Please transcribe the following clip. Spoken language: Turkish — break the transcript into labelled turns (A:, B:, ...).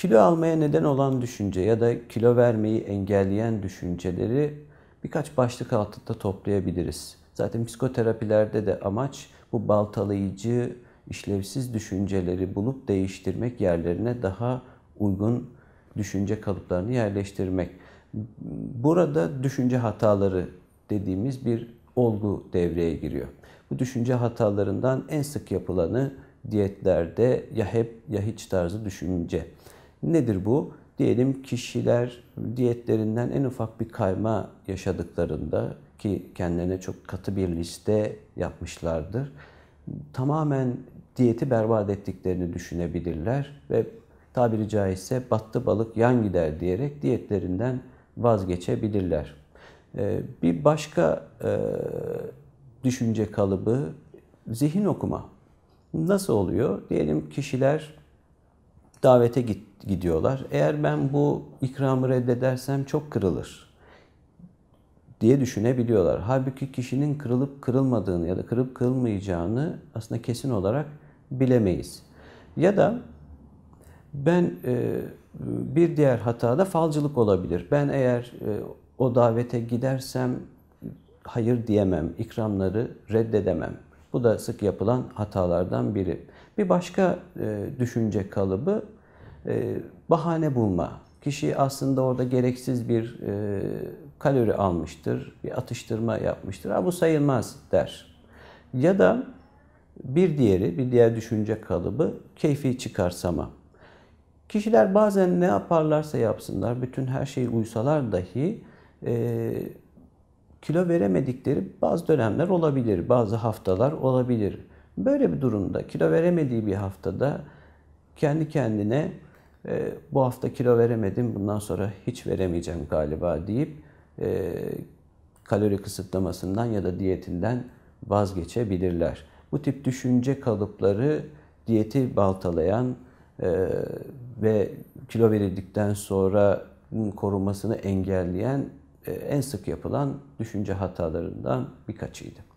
A: Kilo almaya neden olan düşünce ya da kilo vermeyi engelleyen düşünceleri birkaç başlık altında toplayabiliriz. Zaten psikoterapilerde de amaç bu baltalayıcı, işlevsiz düşünceleri bulup değiştirmek yerlerine daha uygun düşünce kalıplarını yerleştirmek. Burada düşünce hataları dediğimiz bir olgu devreye giriyor. Bu düşünce hatalarından en sık yapılanı diyetlerde ya hep ya hiç tarzı düşünce. Nedir bu? Diyelim kişiler diyetlerinden en ufak bir kayma yaşadıklarında ki kendilerine çok katı bir liste yapmışlardır. Tamamen diyeti berbat ettiklerini düşünebilirler ve tabiri caizse battı balık yan gider diyerek diyetlerinden vazgeçebilirler. Ee, bir başka e, düşünce kalıbı zihin okuma. Nasıl oluyor? Diyelim kişiler davete git, gidiyorlar. Eğer ben bu ikramı reddedersem çok kırılır diye düşünebiliyorlar. Halbuki kişinin kırılıp kırılmadığını ya da kırıp kırılmayacağını aslında kesin olarak bilemeyiz. Ya da ben e, bir diğer hata da falcılık olabilir. Ben eğer e, o davete gidersem hayır diyemem, ikramları reddedemem bu da sık yapılan hatalardan biri. Bir başka e, düşünce kalıbı e, bahane bulma. Kişi aslında orada gereksiz bir e, kalori almıştır, bir atıştırma yapmıştır. Ha, bu sayılmaz der. Ya da bir diğeri, bir diğer düşünce kalıbı keyfi çıkarsama. Kişiler bazen ne yaparlarsa yapsınlar, bütün her şeyi uysalar dahi e, kilo veremedikleri bazı dönemler olabilir, bazı haftalar olabilir. Böyle bir durumda kilo veremediği bir haftada kendi kendine e, bu hafta kilo veremedim, bundan sonra hiç veremeyeceğim galiba deyip e, kalori kısıtlamasından ya da diyetinden vazgeçebilirler. Bu tip düşünce kalıpları diyeti baltalayan e, ve kilo verildikten sonra korunmasını engelleyen e, en sık yapılan düşünce hatalarından birkaçıydı.